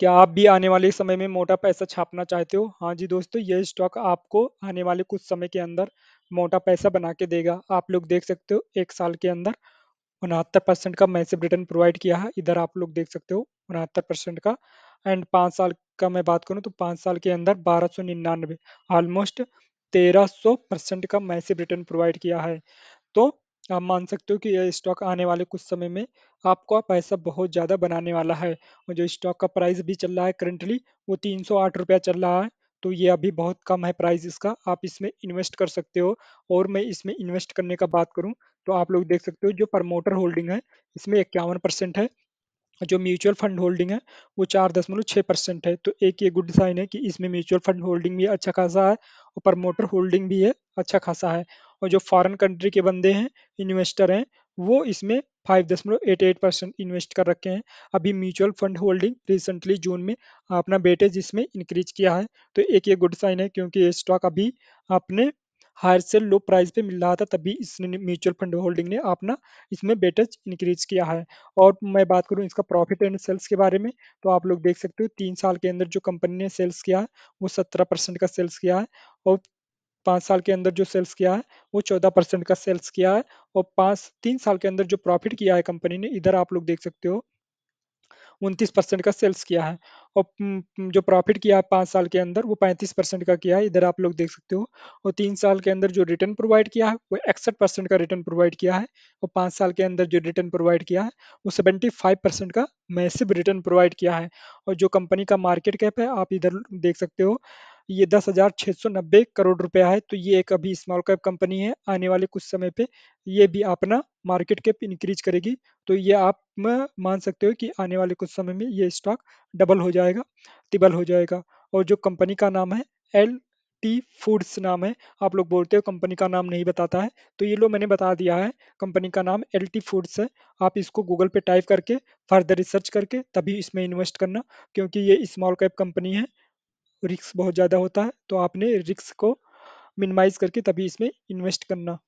क्या आप भी आने वाले समय में मोटा पैसा छापना चाहते हो हाँ जी दोस्तों ये स्टॉक आपको आने वाले कुछ समय के अंदर मोटा पैसा बना के देगा आप लोग देख सकते हो एक साल के अंदर उनहत्तर परसेंट का मैसेब रिटर्न प्रोवाइड किया है इधर आप लोग देख सकते हो उनहत्तर परसेंट का एंड पाँच साल का मैं बात करूँ तो पाँच साल के अंदर बारह सौ ऑलमोस्ट तेरह सौ परसेंट का मैसेब रिटर्न प्रोवाइड किया है तो आप मान सकते हो कि यह स्टॉक आने वाले कुछ समय में आपका पैसा बहुत ज़्यादा बनाने वाला है और जो स्टॉक का प्राइस भी चल रहा है करंटली वो तीन सौ आठ रुपया चल रहा है तो ये अभी बहुत कम है प्राइस इसका आप इसमें इन्वेस्ट कर सकते हो और मैं इसमें इन्वेस्ट करने का बात करूँ तो आप लोग देख सकते हो जो प्रमोटर होल्डिंग है इसमें इक्यावन परसेंट है जो म्यूचुअल फंड होल्डिंग है वो चार दशमलव छः परसेंट है तो एक ये गुड साइन है कि इसमें म्यूचुअल फंड होल्डिंग भी अच्छा खासा है और प्रमोटर होल्डिंग भी है अच्छा खासा है और जो फॉरेन कंट्री के बंदे हैं इन्वेस्टर हैं वो इसमें फाइव दशमलव एट एट परसेंट इन्वेस्ट कर रखे हैं अभी mutual fund holding recently June में अपना बेटेज इसमें इंक्रीज किया है तो एक ये गुड साइन है क्योंकि ये स्टॉक अभी अपने हायर से लो प्राइस पे मिल रहा था तभी इसने म्यूचुअल फंड होल्डिंग ने अपना इसमें बेटेज इंक्रीज किया है और मैं बात करूं इसका प्रॉफिट एंड सेल्स के बारे में तो आप लोग देख सकते हो तीन साल के अंदर जो कंपनी ने सेल्स किया है वो सत्रह परसेंट का सेल्स किया है और पाँच साल के अंदर जो सेल्स किया है वो चौदह परसेंट का सेल्स किया है और पाँच तीन साल के अंदर जो प्रॉफिट किया है कंपनी ने इधर आप लोग देख सकते हो उनतीस परसेंट का सेल्स किया है और जो प्रॉफिट किया है पाँच साल के अंदर वो पैंतीस परसेंट का किया है इधर आप लोग देख सकते हो और तीन साल के अंदर जो रिटर्न प्रोवाइड किया है वो इकसठ परसेंट का रिटर्न प्रोवाइड किया है और पाँच साल के अंदर जो रिटर्न प्रोवाइड किया है वो सेवेंटी फाइव परसेंट का मैसिव रिटर्न प्रोवाइड किया है और जो कंपनी का मार्केट कैप है आप इधर देख सकते हो ये दस हजार छः सौ नब्बे करोड़ रुपया है तो ये एक अभी स्मॉल कैप कंपनी है आने वाले कुछ समय पे ये भी अपना मार्केट कैप इंक्रीज करेगी तो ये आप मान सकते हो कि आने वाले कुछ समय में ये स्टॉक डबल हो जाएगा टिबल हो जाएगा और जो कंपनी का नाम है एल टी फूड्स नाम है आप लोग बोलते हो कंपनी का नाम नहीं बताता है तो ये लो मैंने बता दिया है कंपनी का नाम एल टी फूड्स है आप इसको गूगल पे टाइप करके फर्दर रिसर्च करके तभी इसमें इन्वेस्ट करना क्योंकि ये स्मॉल कैप कंपनी है रिक्स बहुत ज़्यादा होता है तो आपने रिक्स को मिनिमाइज करके तभी इसमें इन्वेस्ट करना